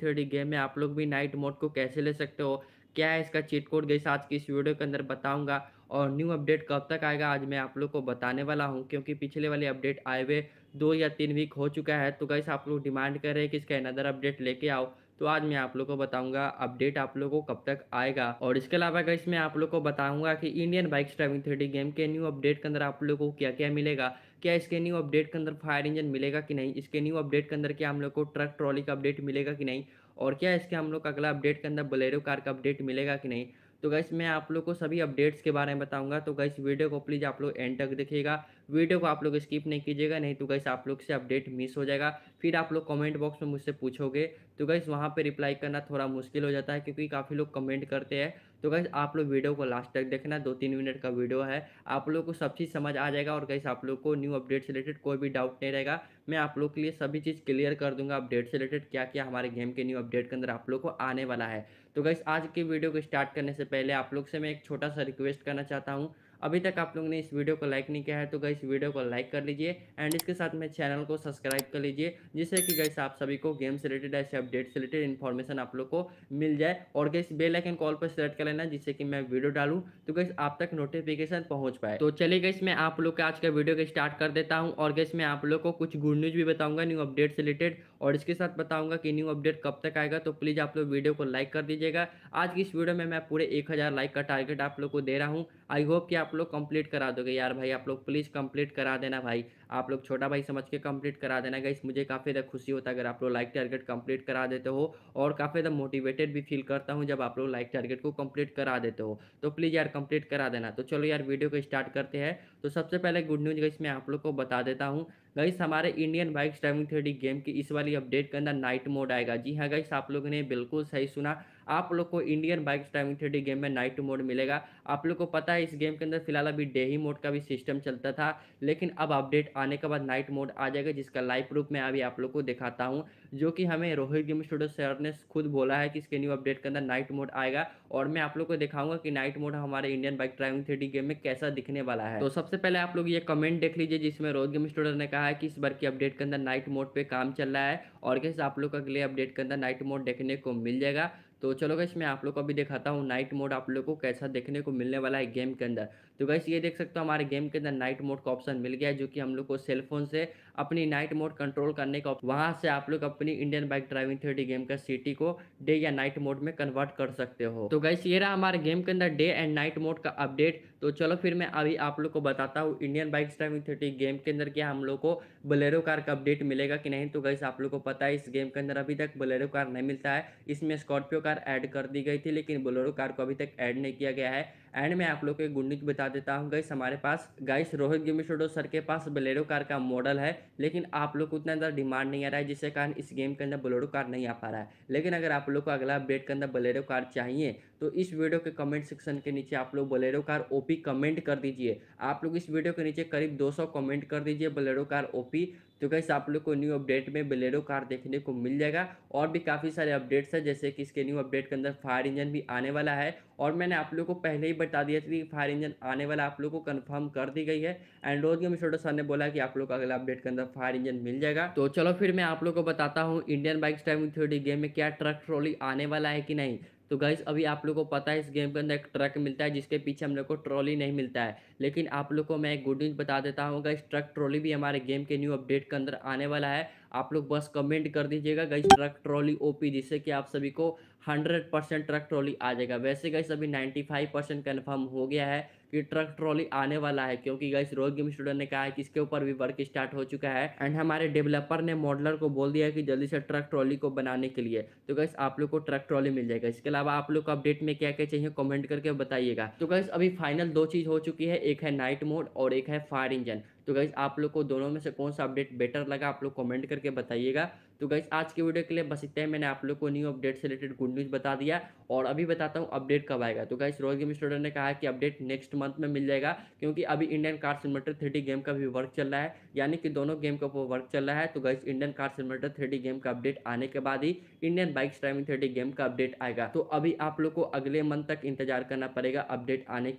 theory game में आप लोग भी नाइट मोड को कैसे ले सकते हो क्या है इसका चीट कोड गई आज की इस वीडियो के अंदर बताऊंगा और न्यू अपडेट कब तक आएगा आज मैं आप लोग को बताने वाला हूं क्योंकि पिछले वाले अपडेट आए हुए दो या तीन वीक हो चुका है तो गई आप लोग डिमांड कर रहे हैं कि इसका अनदर अपडेट लेके आओ तो आज मैं आप लोग को बताऊंगा अपडेट आप लोग को कब तक आएगा और इसके अलावा मैं आप लोग को बताऊंगा कि Indian bike driving three game के न्यू अपडेट के अंदर आप लोग को क्या क्या मिलेगा क्या इसके न्यू अपडेट के अंदर फायर इंजन मिलेगा कि नहीं इसके न्यू अपडेट के अंदर क्या हम लोग को ट्रक ट्रॉली का अपडेट मिलेगा कि नहीं और क्या इसके हम लोग अगला अपडेट के अंदर बलेरो कार का अपडेट मिलेगा कि नहीं तो गैस मैं आप लोग को सभी अपडेट्स के बारे में बताऊंगा तो गैस वीडियो को प्लीज़ आप लोग एंड तक देखिएगा वीडियो को आप लोग स्किप नहीं कीजिएगा नहीं तो गैस आप लोग से अपडेट मिस हो जाएगा फिर आप लोग कमेंट बॉक्स में मुझसे पूछोगे तो गैस वहाँ पर रिप्लाई करना थोड़ा मुश्किल हो जाता है क्योंकि काफ़ी लोग कमेंट करते हैं तो गैस आप लोग वीडियो को लास्ट तक देखना दो तीन मिनट का वीडियो है आप लोग को सब चीज़ समझ आ जाएगा और गैस आप लोग को न्यू अपडेट से रिलेटेड कोई भी डाउट नहीं रहेगा मैं आप लोग के लिए सभी चीज़ क्लियर कर दूंगा अपडेट से रिलेटेड क्या क्या हमारे गेम के न्यू अपडेट के अंदर आप लोग को आने वाला है तो गाइस आज की वीडियो को स्टार्ट करने से पहले आप लोग से मैं एक छोटा सा रिक्वेस्ट करना चाहता हूँ अभी तक आप लोगों ने इस वीडियो को लाइक नहीं किया है तो गई वीडियो को लाइक कर लीजिए एंड इसके साथ में चैनल को सब्सक्राइब कर लीजिए जिससे कि गई आप सभी को गेम से रिलेटेड ऐसे अपडेट से रिलेटेड इन्फॉर्मेशन आप लोग को मिल जाए और गई बेल आइकन कॉल पर सेलेक्ट कर लेना जिससे कि मैं वीडियो डालूँ तो गई आप तक नोटिफिकेशन पहुँच पाए तो चलिए गई मैं आप लोग का आज का वीडियो का स्टार्ट कर देता हूँ और गई मैं आप लोग को कुछ गुड न्यूज़ भी बताऊँगा न्यू अपडेट से रिलेटेड और इसके साथ बताऊँगा कि न्यू अपडेट कब तक आएगा तो प्लीज़ आप लोग वीडियो को लाइक कर दीजिएगा आज की इस वीडियो में मैं पूरे एक लाइक का टारगेट आप लोग को दे रहा हूँ आई होप कि आप आप लोग कंप्लीट करा दोगे यार भाई आप लोग प्लीज़ कंप्लीट करा देना भाई आप लोग छोटा भाई समझ के कंप्लीट करा देना गाइस मुझे काफ़ी ज़्यादा खुशी होता है अगर आप लोग लाइक टारगेट कंप्लीट करा देते हो और काफ़ी ज़्यादा मोटिवेटेड भी फील करता हूँ जब आप लोग लाइक टारगेट को कंप्लीट करा देते हो तो प्लीज़ यार कंप्लीट करा देना तो चलो यार वीडियो को स्टार्ट करते हैं तो सबसे पहले गुड न्यूज़ गाइस मैं आप लोग को बता देता हूँ गाइस हमारे Indian bike driving three game की इस वाली अपडेट के अंदर नाइट मोड आएगा जी हाँ गाइस आप लोगों ने बिल्कुल सही सुना आप लोग को Indian bike driving three game में नाइट मोड मिलेगा आप लोग को पता है इस गेम के अंदर फिलहाल अभी डे ही मोड का भी सिस्टम चलता था लेकिन अब अपडेट आने के बाद नाइट मोड आ जाएगा जिसका लाइव प्रूफ मैं अभी आप लोग को दिखाता हूँ जो कि हमें रोहित गेम स्टूडियो सर ने खुद बोला है कि इसके न्यू अपडेट के अंदर नाइट मोड आएगा और मैं आप लोग को दिखाऊंगा कि नाइट मोड हमारे Indian bike driving three game में कैसा दिखने वाला है तो सबसे पहले आप लोग ये कमेंट देख लीजिए जिसमें रोहित गेम स्टूडियो ने कहा है कि इस बार की अपडेट के अंदर नाइट मोड पर काम चल रहा है और कैसे आप लोग अगले अपडेट के अंदर नाइट मोड देखने को मिल जाएगा तो चलो गई मैं आप लोग को अभी दिखाता हूँ नाइट मोड आप लोग को कैसा देखने को मिलने वाला है गेम के अंदर तो गैस ये देख सकते हो हमारे गेम के अंदर नाइट मोड का ऑप्शन मिल गया है जो कि हम लोग को सेलफोन से अपनी नाइट मोड कंट्रोल करने का वहाँ से आप लोग अपनी Indian bike driving three game का सिटी को डे या नाइट मोड में कन्वर्ट कर सकते हो तो गैस ये रहा हमारे गेम के अंदर डे एंड नाइट मोड का अपडेट तो चलो फिर मैं अभी आप लोग को बताता हूँ Indian bike driving three game के अंदर क्या हम लोग को बलेरो कार का अपडेट मिलेगा कि नहीं तो गैस आप लोग को पता है इस गेम के अंदर अभी तक बलेरो कार नहीं मिलता है इसमें स्कॉर्पियो कार ऐड कर दी गई थी लेकिन बोलेरो कार को अभी तक ऐड नहीं किया गया है एंड मैं आप लोग को एक गुड न्यूज बता देता हूँ गाइस हमारे पास गाइस रोहित गिमिशोडो सर के पास बलेरो कार का मॉडल है लेकिन आप लोग को उतना ज़्यादा डिमांड नहीं आ रहा है जिसके कारण इस गेम के अंदर बलेरो कार नहीं आ पा रहा है लेकिन अगर आप लोग को अगला अपडेट के अंदर बलेरो कार चाहिए तो इस वीडियो के कमेंट सेक्शन के नीचे आप लोग बलेरो कार ओपी कमेंट कर दीजिए आप लोग इस वीडियो के नीचे करीब 200 कमेंट कर दीजिए बलेरो कार ओपी तो कैसे आप लोग को न्यू अपडेट में बलेरो कार देखने को मिल जाएगा और भी काफ़ी सारे अपडेट्स हैं जैसे कि इसके न्यू अपडेट के अंदर फायर इंजन भी आने वाला है और मैंने आप लोग को पहले ही बता दिया था कि फायर इंजन आने वाला आप लोग को कन्फर्म कर दी गई है एंड रोज गेम छोटा सर ने बोला कि आप लोग का अगला अपडेट के अंदर फायर इंजन मिल जाएगा तो चलो फिर मैं आप लोग को बताता हूँ इंडियन बाइक स्टाइम थ्योरी गेम में क्या ट्रक ट्रॉली आने वाला है कि नहीं तो गाइज अभी आप लोग को पता है इस गेम के अंदर एक ट्रक मिलता है जिसके पीछे हम लोग को ट्रॉली नहीं मिलता है लेकिन आप लोग को मैं एक गुड न्यूज़ बता देता हूँ गाइज ट्रक ट्रॉली भी हमारे गेम के न्यू अपडेट के अंदर आने वाला है आप लोग बस कमेंट कर दीजिएगा गाइज ट्रक ट्रॉली ओपी जिससे कि आप सभी को परसेंट ट्रक ट्रॉली आ जाएगा वैसे गाइस अभी परसेंट कन्फर्म हो गया है ये ट्रक ट्रॉली आने वाला है क्योंकि गाइस रोहित गेम स्टूडेंट ने कहा है कि इसके ऊपर भी वर्क स्टार्ट हो चुका है एंड हमारे डेवलपर ने मॉडलर को बोल दिया है कि जल्दी से ट्रक ट्रॉली को बनाने के लिए तो गाइस आप लोग को ट्रक ट्रॉली मिल जाएगा इसके अलावा आप लोग को अपडेट में क्या क्या चाहिए कॉमेंट करके बताइएगा तो गाइस अभी फाइनल दो चीज हो चुकी है एक है नाइट मोड और एक है फायर इंजन तो गाइस आप लोग को दोनों में से कौन सा अपडेट बेटर लगा आप लोग कॉमेंट करके बताइएगा तो गाइज आज के वीडियो के लिए बस इतना ही मैंने आप लोग को न्यू अपडेट से रिलेटेड गुड न्यूज़ बता दिया और अभी बताता हूँ अपडेट कब आएगा तो गाइज रॉयल गेम स्टूडेंट ने कहा कि अपडेट नेक्स्ट मंथ में मिल जाएगा क्योंकि अभी Indian car simulator three game का भी वर्क चल रहा है यानी कि दोनों गेम का वर्क चल रहा है तो guys Indian car simulator three game का अपडेट आने के बाद ही Indian bike driving three game का अपडेट आएगा तो अभी आप लोग को अगले मंथ तक इंतजार करना पड़ेगा अपडेट आने